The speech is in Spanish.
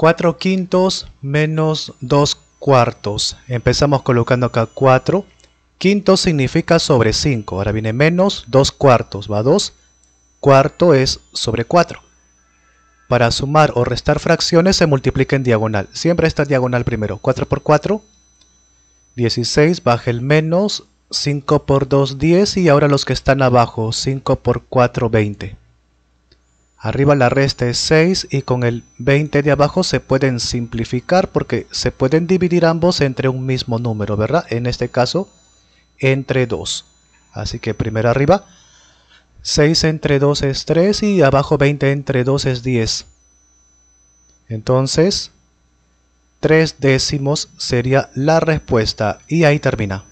4 quintos menos 2 cuartos. Empezamos colocando acá 4. Quinto significa sobre 5. Ahora viene menos 2 cuartos. Va 2. Cuarto es sobre 4. Para sumar o restar fracciones se multiplica en diagonal. Siempre esta diagonal primero. 4 por 4. 16. Baja el menos. 5 por 2, 10. Y ahora los que están abajo. 5 por 4, 20. Arriba la resta es 6 y con el 20 de abajo se pueden simplificar porque se pueden dividir ambos entre un mismo número, ¿verdad? En este caso, entre 2. Así que primero arriba, 6 entre 2 es 3 y abajo 20 entre 2 es 10. Entonces, 3 décimos sería la respuesta y ahí termina.